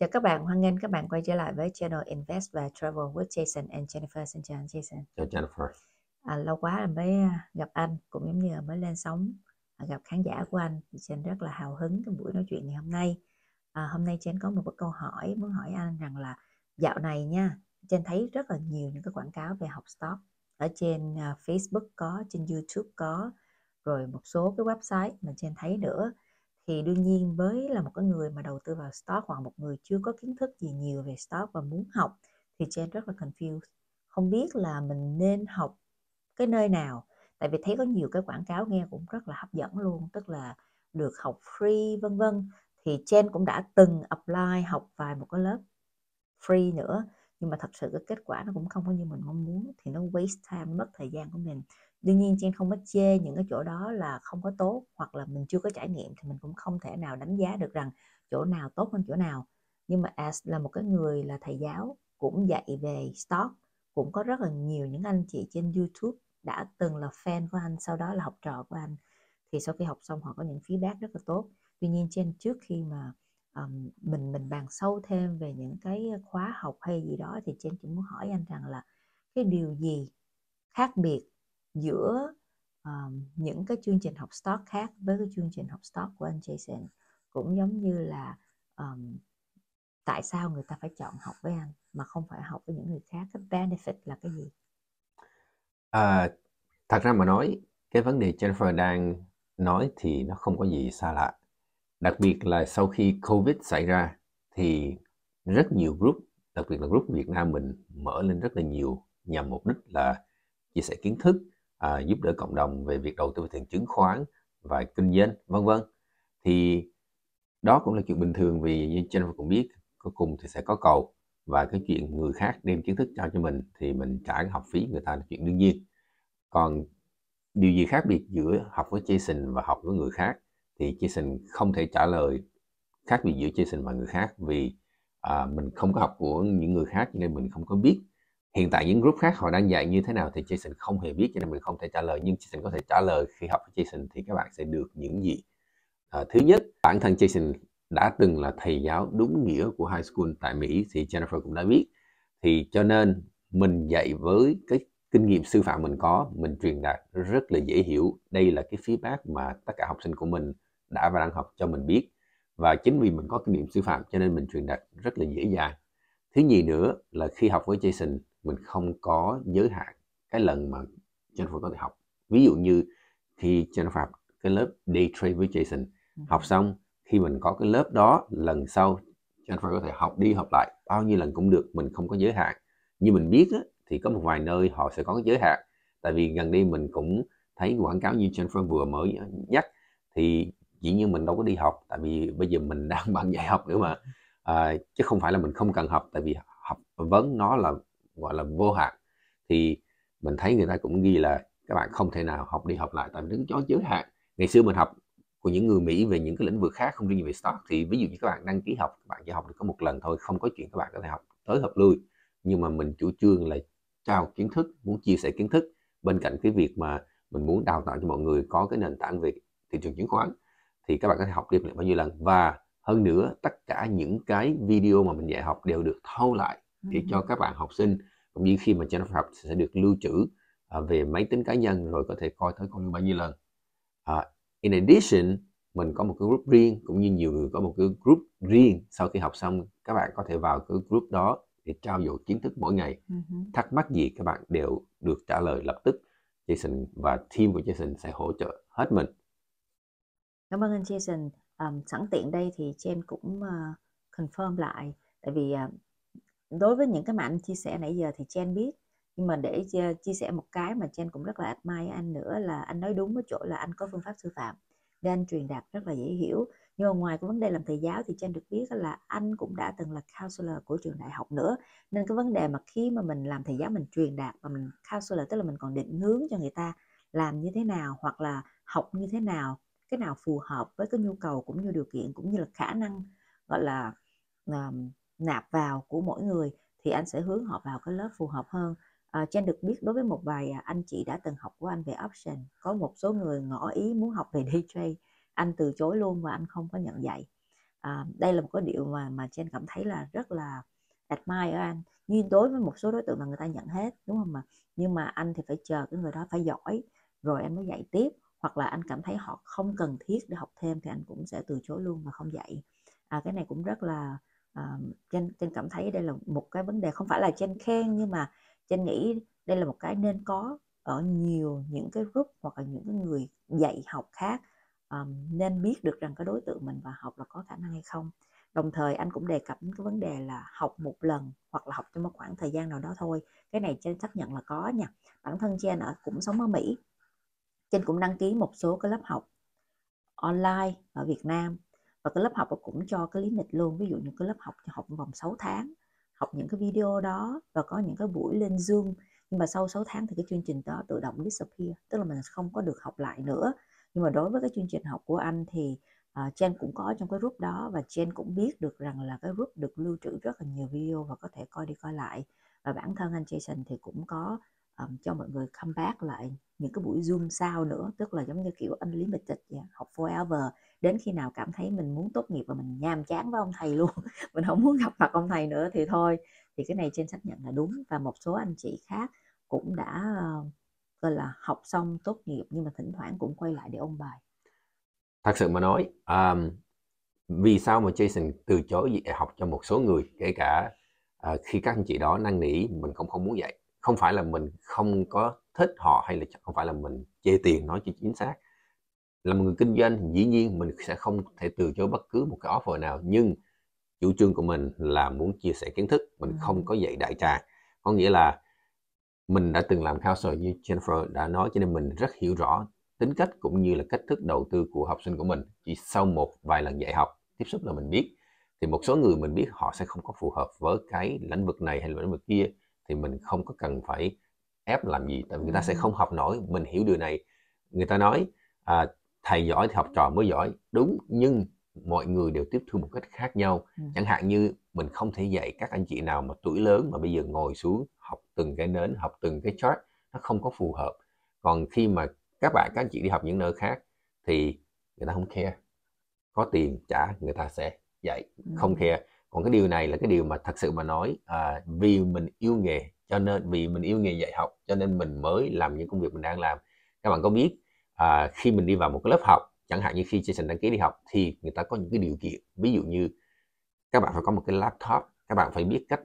Chào các bạn, hoan nghênh các bạn quay trở lại với channel Invest và Travel with Jason and Jennifer. Xin chào anh Jason. Chào Jennifer. À, lâu quá là mới à, gặp anh, cũng giống như mới lên sóng à, gặp khán giả của anh. Jason rất là hào hứng cái buổi nói chuyện ngày hôm nay. À, hôm nay Jason có một cái câu hỏi muốn hỏi anh rằng là dạo này nha, Jason thấy rất là nhiều những cái quảng cáo về học stock ở trên à, Facebook có, trên YouTube có, rồi một số cái website mà Jason thấy nữa thì đương nhiên với là một cái người mà đầu tư vào stock hoặc một người chưa có kiến thức gì nhiều về stock và muốn học thì Jen rất là confused không biết là mình nên học cái nơi nào tại vì thấy có nhiều cái quảng cáo nghe cũng rất là hấp dẫn luôn tức là được học free vân vân thì Jen cũng đã từng apply học vài một cái lớp free nữa nhưng mà thật sự cái kết quả nó cũng không có như mình mong muốn thì nó waste time mất thời gian của mình đương nhiên trang không có chê những cái chỗ đó là không có tốt hoặc là mình chưa có trải nghiệm thì mình cũng không thể nào đánh giá được rằng chỗ nào tốt hơn chỗ nào nhưng mà as là một cái người là thầy giáo cũng dạy về stock cũng có rất là nhiều những anh chị trên youtube đã từng là fan của anh sau đó là học trò của anh thì sau khi học xong họ có những feedback rất là tốt tuy nhiên trên trước khi mà mình mình bàn sâu thêm về những cái khóa học hay gì đó thì trên chỉ muốn hỏi anh rằng là cái điều gì khác biệt giữa um, những cái chương trình học stock khác với cái chương trình học stock của anh Jason cũng giống như là um, tại sao người ta phải chọn học với anh mà không phải học với những người khác cái benefit là cái gì à, thật ra mà nói cái vấn đề Jennifer đang nói thì nó không có gì xa lạ đặc biệt là sau khi covid xảy ra thì rất nhiều group đặc biệt là group Việt Nam mình mở lên rất là nhiều nhằm mục đích là chia sẻ kiến thức à, giúp đỡ cộng đồng về việc đầu tư thị trường chứng khoán và kinh doanh vân vân thì đó cũng là chuyện bình thường vì như trên cũng biết cuối cùng thì sẽ có cầu và cái chuyện người khác đem kiến thức cho cho mình thì mình trả học phí người ta là chuyện đương nhiên còn điều gì khác biệt giữa học với Jason và học với người khác thì Jason không thể trả lời khác biệt giữa Jason và người khác vì à, mình không có học của những người khác cho nên mình không có biết hiện tại những group khác họ đang dạy như thế nào thì Jason không hề biết cho nên mình không thể trả lời nhưng Jason có thể trả lời khi học với Jason thì các bạn sẽ được những gì à, thứ nhất bản thân Jason đã từng là thầy giáo đúng nghĩa của high school tại Mỹ thì Jennifer cũng đã biết thì cho nên mình dạy với cái kinh nghiệm sư phạm mình có mình truyền đạt rất là dễ hiểu đây là cái feedback mà tất cả học sinh của mình đã và đang học cho mình biết và chính vì mình có kinh nghiệm sư phạm cho nên mình truyền đạt rất là dễ dàng thứ nhì nữa là khi học với Jason mình không có giới hạn cái lần mà Jennifer có thể học ví dụ như khi Jennifer cái lớp day trade với Jason ừ. học xong khi mình có cái lớp đó lần sau Jennifer có thể học đi học lại bao nhiêu lần cũng được mình không có giới hạn như mình biết thì có một vài nơi họ sẽ có cái giới hạn tại vì gần đây mình cũng thấy quảng cáo như Jennifer vừa mới nhắc thì dĩ nhiên mình đâu có đi học tại vì bây giờ mình đang bằng dạy học nữa mà à, chứ không phải là mình không cần học tại vì học vấn nó là gọi là vô hạn thì mình thấy người ta cũng ghi là các bạn không thể nào học đi học lại tại vì nó giới hạn ngày xưa mình học của những người Mỹ về những cái lĩnh vực khác không riêng về stock thì ví dụ như các bạn đăng ký học các bạn chỉ học được có một lần thôi không có chuyện các bạn có thể học tới học lui nhưng mà mình chủ trương là trao kiến thức muốn chia sẻ kiến thức bên cạnh cái việc mà mình muốn đào tạo cho mọi người có cái nền tảng về thị trường chứng khoán thì các bạn có thể học điểm lại bao nhiêu lần và hơn nữa tất cả những cái video mà mình dạy học đều được thâu lại để cho ừ. các bạn học sinh cũng như khi mà cho nó học sẽ được lưu trữ à, về máy tính cá nhân rồi có thể coi tới con bao nhiêu lần uh, in addition mình có một cái group riêng cũng như nhiều người có một cái group riêng sau khi học xong các bạn có thể vào cái group đó để trao dồi kiến thức mỗi ngày uh-huh. thắc mắc gì các bạn đều được trả lời lập tức Jason và team của Jason sẽ hỗ trợ hết mình Cảm ơn anh Jason. Um, sẵn tiện đây thì Jen cũng uh, confirm lại tại vì uh, đối với những cái mà anh chia sẻ nãy giờ thì Jen biết nhưng mà để uh, chia sẻ một cái mà Jen cũng rất là admire anh nữa là anh nói đúng ở chỗ là anh có phương pháp sư phạm nên anh truyền đạt rất là dễ hiểu nhưng mà ngoài cái vấn đề làm thầy giáo thì Jen được biết là anh cũng đã từng là counselor của trường đại học nữa nên cái vấn đề mà khi mà mình làm thầy giáo mình truyền đạt và mình counselor tức là mình còn định hướng cho người ta làm như thế nào hoặc là học như thế nào cái nào phù hợp với cái nhu cầu cũng như điều kiện cũng như là khả năng gọi là um, nạp vào của mỗi người thì anh sẽ hướng họ vào cái lớp phù hợp hơn à, Chen được biết đối với một vài à, anh chị đã từng học của anh về option có một số người ngỏ ý muốn học về day trade anh từ chối luôn và anh không có nhận dạy à, đây là một cái điều mà mà Chen cảm thấy là rất là admire anh nhưng đối với một số đối tượng là người ta nhận hết đúng không mà nhưng mà anh thì phải chờ cái người đó phải giỏi rồi anh mới dạy tiếp hoặc là anh cảm thấy họ không cần thiết để học thêm thì anh cũng sẽ từ chối luôn và không dạy à, cái này cũng rất là trên uh, trên cảm thấy đây là một cái vấn đề không phải là trên khen nhưng mà trên nghĩ đây là một cái nên có ở nhiều những cái group hoặc là những cái người dạy học khác um, nên biết được rằng cái đối tượng mình và học là có khả năng hay không đồng thời anh cũng đề cập đến cái vấn đề là học một lần hoặc là học trong một khoảng thời gian nào đó thôi cái này trên xác nhận là có nha bản thân trên ở cũng sống ở mỹ Trinh cũng đăng ký một số cái lớp học online ở Việt Nam và cái lớp học cũng cho cái lý lịch luôn ví dụ những cái lớp học học vòng 6 tháng học những cái video đó và có những cái buổi lên Zoom nhưng mà sau 6 tháng thì cái chương trình đó tự động disappear tức là mình không có được học lại nữa nhưng mà đối với cái chương trình học của anh thì uh, Chen cũng có trong cái group đó và Chen cũng biết được rằng là cái group được lưu trữ rất là nhiều video và có thể coi đi coi lại và bản thân anh Jason thì cũng có um, cho mọi người come back lại những cái buổi zoom sau nữa tức là giống như kiểu anh lý unlimited vậy học forever đến khi nào cảm thấy mình muốn tốt nghiệp và mình nham chán với ông thầy luôn mình không muốn gặp mặt ông thầy nữa thì thôi thì cái này trên xác nhận là đúng và một số anh chị khác cũng đã gọi là học xong tốt nghiệp nhưng mà thỉnh thoảng cũng quay lại để ôn bài thật sự mà nói um, vì sao mà Jason từ chối dạy học cho một số người kể cả uh, khi các anh chị đó năn nỉ mình cũng không muốn dạy không phải là mình không có thích họ hay là không phải là mình chê tiền nói cho chính xác là một người kinh doanh dĩ nhiên mình sẽ không thể từ chối bất cứ một cái offer nào nhưng chủ trương của mình là muốn chia sẻ kiến thức mình ừ. không có dạy đại trà có nghĩa là mình đã từng làm counselor như Jennifer đã nói cho nên mình rất hiểu rõ tính cách cũng như là cách thức đầu tư của học sinh của mình chỉ sau một vài lần dạy học tiếp xúc là mình biết thì một số người mình biết họ sẽ không có phù hợp với cái lĩnh vực này hay lĩnh vực kia thì mình không có cần phải ép làm gì tại vì người ta sẽ ừ. không học nổi mình hiểu điều này người ta nói à, thầy giỏi thì học trò mới giỏi đúng nhưng mọi người đều tiếp thu một cách khác nhau ừ. chẳng hạn như mình không thể dạy các anh chị nào mà tuổi lớn mà bây giờ ngồi xuống học từng cái nến học từng cái chart nó không có phù hợp còn khi mà các bạn các anh chị đi học những nơi khác thì người ta không khe. có tiền trả người ta sẽ dạy ừ. không khe còn cái điều này là cái điều mà thật sự mà nói à, vì mình yêu nghề cho nên vì mình yêu nghề dạy học cho nên mình mới làm những công việc mình đang làm các bạn có biết à, khi mình đi vào một cái lớp học chẳng hạn như khi Jason đăng ký đi học thì người ta có những cái điều kiện ví dụ như các bạn phải có một cái laptop các bạn phải biết cách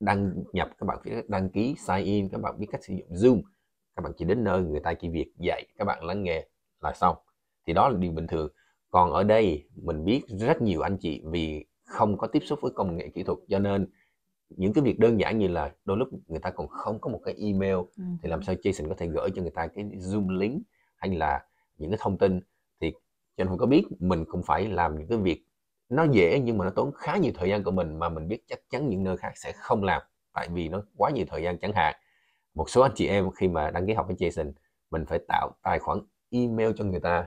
đăng nhập các bạn phải đăng ký sign in các bạn biết cách sử dụng zoom các bạn chỉ đến nơi người ta chỉ việc dạy các bạn lắng nghe là xong thì đó là điều bình thường còn ở đây mình biết rất nhiều anh chị vì không có tiếp xúc với công nghệ kỹ thuật cho nên những cái việc đơn giản như là đôi lúc người ta còn không có một cái email ừ. thì làm sao Jason có thể gửi cho người ta cái zoom link hay là những cái thông tin thì cho nên có biết mình cũng phải làm những cái việc nó dễ nhưng mà nó tốn khá nhiều thời gian của mình mà mình biết chắc chắn những nơi khác sẽ không làm tại vì nó quá nhiều thời gian chẳng hạn một số anh chị em khi mà đăng ký học với Jason mình phải tạo tài khoản email cho người ta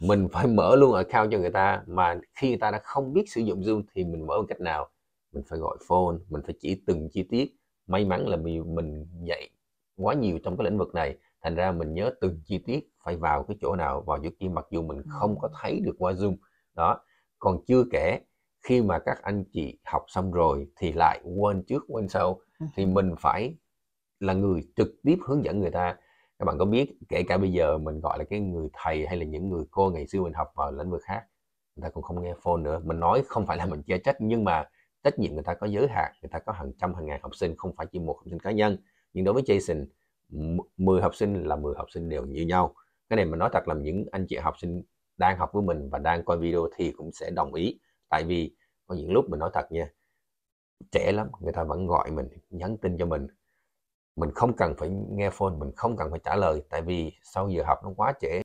mình phải mở luôn account cho người ta mà khi người ta đã không biết sử dụng Zoom thì mình mở bằng cách nào mình phải gọi phone mình phải chỉ từng chi tiết may mắn là mình, mình dạy quá nhiều trong cái lĩnh vực này thành ra mình nhớ từng chi tiết phải vào cái chỗ nào vào chỗ kia mặc dù mình không có thấy được qua zoom đó còn chưa kể khi mà các anh chị học xong rồi thì lại quên trước quên sau thì mình phải là người trực tiếp hướng dẫn người ta các bạn có biết kể cả bây giờ mình gọi là cái người thầy hay là những người cô ngày xưa mình học vào lĩnh vực khác người ta cũng không nghe phone nữa mình nói không phải là mình chê trách nhưng mà trách nhiệm người ta có giới hạn người ta có hàng trăm hàng ngàn học sinh không phải chỉ một học sinh cá nhân nhưng đối với Jason 10 học sinh là 10 học sinh đều như nhau cái này mình nói thật là những anh chị học sinh đang học với mình và đang coi video thì cũng sẽ đồng ý tại vì có những lúc mình nói thật nha trẻ lắm người ta vẫn gọi mình nhắn tin cho mình mình không cần phải nghe phone mình không cần phải trả lời tại vì sau giờ học nó quá trễ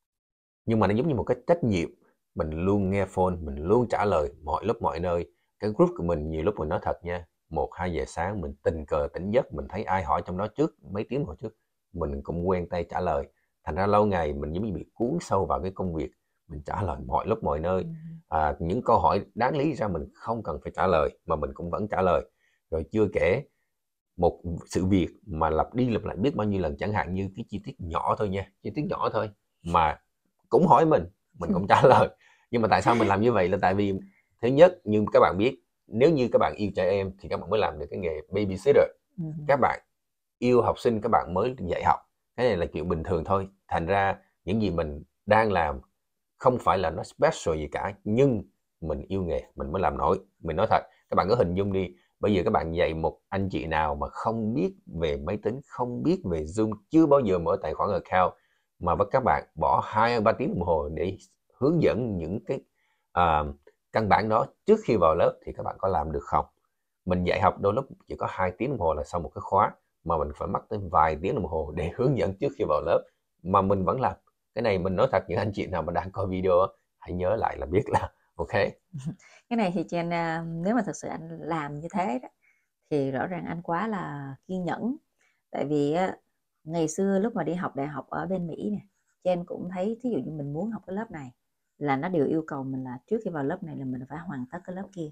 nhưng mà nó giống như một cái trách nhiệm mình luôn nghe phone mình luôn trả lời mọi lúc mọi nơi cái group của mình nhiều lúc mình nói thật nha một hai giờ sáng mình tình cờ tỉnh giấc mình thấy ai hỏi trong đó trước mấy tiếng hồi trước mình cũng quen tay trả lời thành ra lâu ngày mình giống như bị cuốn sâu vào cái công việc mình trả lời mọi lúc mọi nơi à, những câu hỏi đáng lý ra mình không cần phải trả lời mà mình cũng vẫn trả lời rồi chưa kể một sự việc mà lặp đi lặp lại biết bao nhiêu lần chẳng hạn như cái chi tiết nhỏ thôi nha chi tiết nhỏ thôi mà cũng hỏi mình mình cũng trả lời nhưng mà tại sao mình làm như vậy là tại vì thứ nhất như các bạn biết nếu như các bạn yêu trẻ em thì các bạn mới làm được cái nghề babysitter ừ. các bạn yêu học sinh các bạn mới dạy học cái này là chuyện bình thường thôi thành ra những gì mình đang làm không phải là nó special gì cả nhưng mình yêu nghề mình mới làm nổi mình nói thật các bạn cứ hình dung đi Bây giờ các bạn dạy một anh chị nào mà không biết về máy tính, không biết về Zoom, chưa bao giờ mở tài khoản account mà các bạn bỏ 2 ba tiếng đồng hồ để hướng dẫn những cái uh, căn bản đó trước khi vào lớp thì các bạn có làm được không? Mình dạy học đôi lúc chỉ có 2 tiếng đồng hồ là xong một cái khóa mà mình phải mất tới vài tiếng đồng hồ để hướng dẫn trước khi vào lớp mà mình vẫn làm. Cái này mình nói thật những anh chị nào mà đang coi video hãy nhớ lại là biết là ok cái này thì trên à, nếu mà thực sự anh làm như thế đó thì rõ ràng anh quá là kiên nhẫn tại vì ngày xưa lúc mà đi học đại học ở bên Mỹ nè trên cũng thấy thí dụ như mình muốn học cái lớp này là nó đều yêu cầu mình là trước khi vào lớp này là mình phải hoàn tất cái lớp kia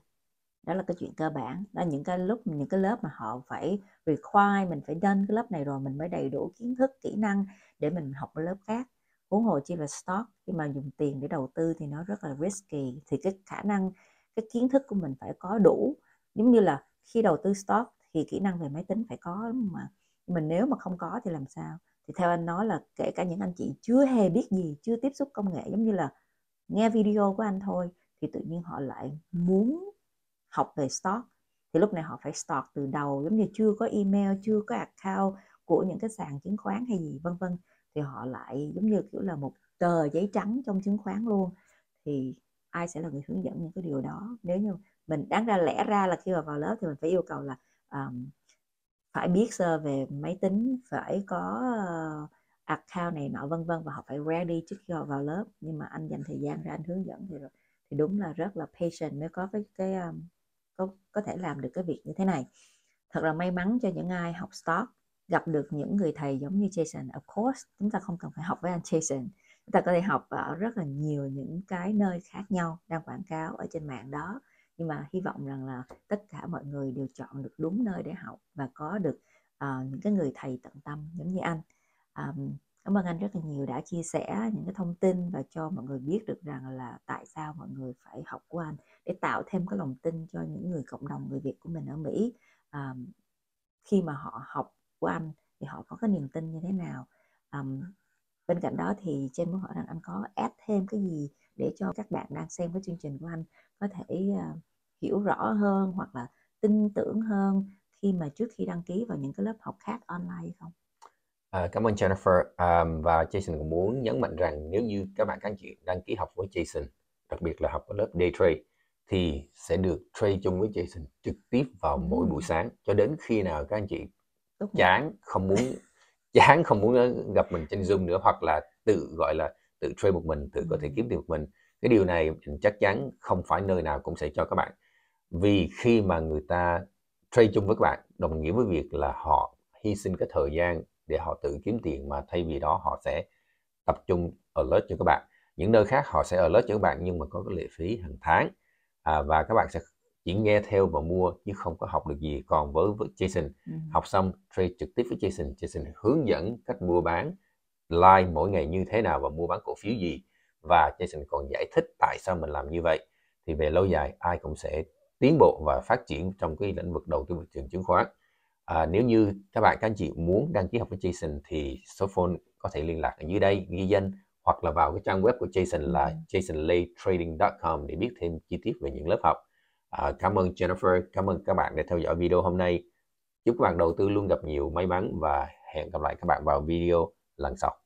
đó là cái chuyện cơ bản đó những cái lúc những cái lớp mà họ phải require mình phải lên cái lớp này rồi mình mới đầy đủ kiến thức kỹ năng để mình học cái lớp khác huống hồ chi là stock khi mà dùng tiền để đầu tư thì nó rất là risky thì cái khả năng cái kiến thức của mình phải có đủ giống như là khi đầu tư stock thì kỹ năng về máy tính phải có mà mình nếu mà không có thì làm sao thì theo anh nói là kể cả những anh chị chưa hề biết gì chưa tiếp xúc công nghệ giống như là nghe video của anh thôi thì tự nhiên họ lại muốn học về stock thì lúc này họ phải start từ đầu giống như chưa có email chưa có account của những cái sàn chứng khoán hay gì vân vân thì họ lại giống như kiểu là một tờ giấy trắng trong chứng khoán luôn thì ai sẽ là người hướng dẫn những cái điều đó nếu như mình đáng ra lẽ ra là khi mà vào lớp thì mình phải yêu cầu là um, phải biết sơ về máy tính phải có uh, account này nọ vân vân và họ phải ready trước khi họ vào lớp nhưng mà anh dành thời gian ra anh hướng dẫn thì rồi thì đúng là rất là patient mới có cái cái um, có có thể làm được cái việc như thế này thật là may mắn cho những ai học stock gặp được những người thầy giống như Jason of course chúng ta không cần phải học với anh Jason chúng ta có thể học ở rất là nhiều những cái nơi khác nhau đang quảng cáo ở trên mạng đó nhưng mà hy vọng rằng là tất cả mọi người đều chọn được đúng nơi để học và có được uh, những cái người thầy tận tâm giống như anh um, cảm ơn anh rất là nhiều đã chia sẻ những cái thông tin và cho mọi người biết được rằng là tại sao mọi người phải học của anh để tạo thêm cái lòng tin cho những người cộng đồng người Việt của mình ở Mỹ um, khi mà họ học của anh thì họ có cái niềm tin như thế nào um, bên cạnh đó thì trên muốn hỏi rằng anh có add thêm cái gì để cho các bạn đang xem cái chương trình của anh có thể uh, hiểu rõ hơn hoặc là tin tưởng hơn khi mà trước khi đăng ký vào những cái lớp học khác online không? À, cảm ơn Jennifer um, và Jason cũng muốn nhấn mạnh rằng nếu như các bạn các anh chị đăng ký học với Jason đặc biệt là học ở lớp day trade thì sẽ được trade chung với Jason trực tiếp vào mỗi buổi sáng cho đến khi nào các anh chị đúng chán không muốn chán không muốn ờ, gặp mình trên zoom nữa hoặc là tự gọi là tự thuê một mình tự có thể kiếm tiền một mình cái điều này chắc chắn không phải nơi nào cũng sẽ cho các bạn vì khi mà người ta trade chung với các bạn đồng nghĩa với việc là họ hy sinh cái thời gian để họ tự kiếm tiền mà thay vì đó họ sẽ tập trung alert cho các bạn những nơi khác họ sẽ alert cho các bạn nhưng mà có cái lệ phí hàng tháng à, và các bạn sẽ chỉ nghe theo và mua chứ không có học được gì còn với, với Jason ừ. học xong trade trực tiếp với Jason Jason hướng dẫn cách mua bán like mỗi ngày như thế nào và mua bán cổ phiếu gì và Jason còn giải thích tại sao mình làm như vậy thì về lâu dài ai cũng sẽ tiến bộ và phát triển trong cái lĩnh vực đầu tư thị trường chứng khoán à, nếu như các bạn các anh chị muốn đăng ký học với Jason thì số phone có thể liên lạc ở dưới đây ghi danh hoặc là vào cái trang web của Jason là jasonlaytrading.com để biết thêm chi tiết về những lớp học à, cảm ơn Jennifer cảm ơn các bạn đã theo dõi video hôm nay chúc các bạn đầu tư luôn gặp nhiều may mắn và hẹn gặp lại các bạn vào video lần sau